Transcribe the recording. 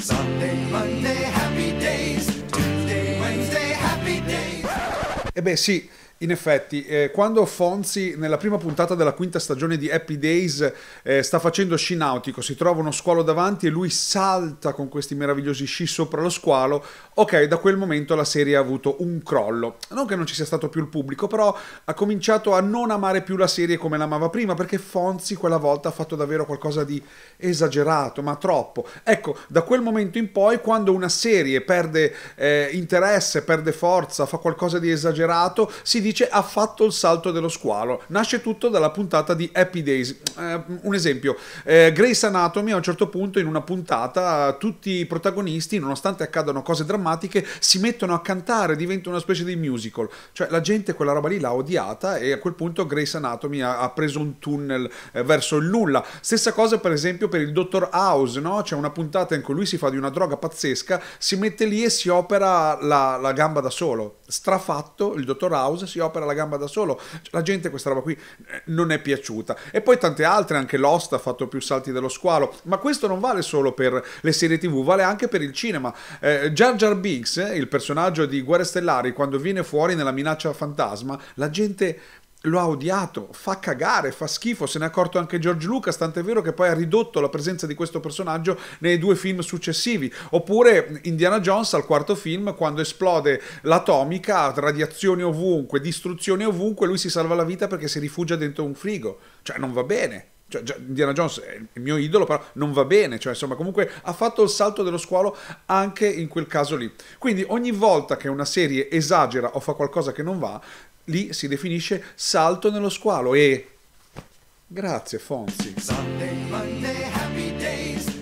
Sunday, Monday, happy days. Tuesday, Wednesday, happy days. Eh beh sì, In effetti, eh, quando Fonzi nella prima puntata della quinta stagione di Happy Days eh, sta facendo sci nautico, si trova uno squalo davanti e lui salta con questi meravigliosi sci sopra lo squalo, ok, da quel momento la serie ha avuto un crollo. Non che non ci sia stato più il pubblico, però ha cominciato a non amare più la serie come l'amava prima, perché Fonzi quella volta ha fatto davvero qualcosa di esagerato, ma troppo. Ecco, da quel momento in poi, quando una serie perde eh, interesse, perde forza, fa qualcosa di esagerato, si dice dice ha fatto il salto dello squalo. Nasce tutto dalla puntata di Happy Days. Eh, un esempio, eh, Grace Anatomy a un certo punto in una puntata tutti i protagonisti, nonostante accadano cose drammatiche, si mettono a cantare, diventa una specie di musical. Cioè la gente quella roba lì l'ha odiata e a quel punto Grace Anatomy ha, ha preso un tunnel eh, verso il nulla. Stessa cosa per esempio per il Dottor House, no? C'è una puntata in cui lui si fa di una droga pazzesca, si mette lì e si opera la, la gamba da solo. Strafatto, il Dottor House si opera la gamba da solo. Cioè, la gente questa roba qui eh, non è piaciuta. E poi tante altre, anche Lost ha fatto più salti dello squalo, ma questo non vale solo per le serie tv, vale anche per il cinema. Eh, Jar Jar Binks, eh, il personaggio di Guerre Stellari, quando viene fuori nella minaccia fantasma, la gente lo ha odiato, fa cagare, fa schifo, se ne è accorto anche George Lucas, tant'è vero che poi ha ridotto la presenza di questo personaggio nei due film successivi, oppure Indiana Jones al quarto film quando esplode l'atomica, radiazioni ovunque, distruzione ovunque, lui si salva la vita perché si rifugia dentro un frigo, cioè non va bene. Cioè, Indiana Jones è il mio idolo, però non va bene, cioè, insomma, comunque ha fatto il salto dello squalo anche in quel caso lì. Quindi ogni volta che una serie esagera o fa qualcosa che non va, lì si definisce salto nello squalo e... Grazie Fonzi. Sunday, Monday, happy days.